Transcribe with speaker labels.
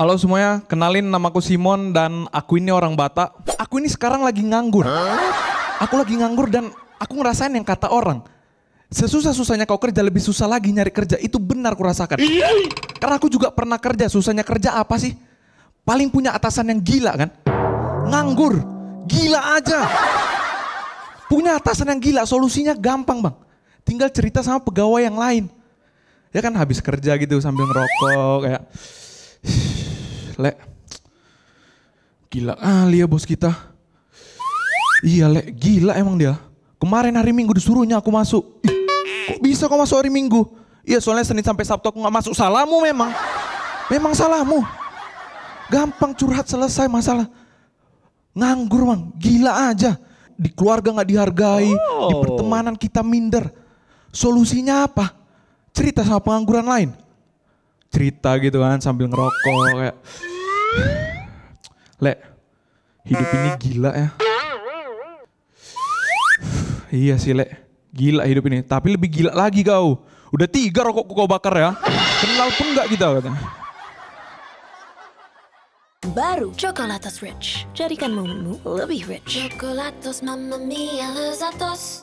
Speaker 1: Halo semuanya, kenalin namaku Simon dan aku ini orang Batak. Aku ini sekarang lagi nganggur. Aku lagi nganggur dan aku ngerasain yang kata orang. Sesusah-susahnya kau kerja, lebih susah lagi nyari kerja. Itu benar ku rasakan. Karena aku juga pernah kerja, susahnya kerja apa sih? Paling punya atasan yang gila kan? Nganggur, gila aja. Punya atasan yang gila, solusinya gampang bang. Tinggal cerita sama pegawai yang lain. Ya kan habis kerja gitu sambil ngerokok kayak Lek Gila ah, ya bos kita. Iya lek gila emang dia. Kemarin hari Minggu disuruhnya aku masuk. Ih, kok bisa kau masuk hari Minggu? Iya soalnya Senin sampai Sabtu aku gak masuk. Salahmu memang. Memang salahmu. Gampang curhat selesai masalah. Nganggur bang gila aja. Di keluarga gak dihargai, oh. di pertemanan kita minder. Solusinya apa? Cerita sama pengangguran lain cerita gitu kan sambil ngerokok kayak Lek, hidup ini gila ya. iya sih Lek, gila hidup ini. Tapi lebih gila lagi kau. Udah tiga rokok kau bakar ya. Kenal pun nggak kita katanya. Baru Chocolatos Rich. Jadikan momenmu lebih rich. Chocolatos Mamma Mia Lezatos.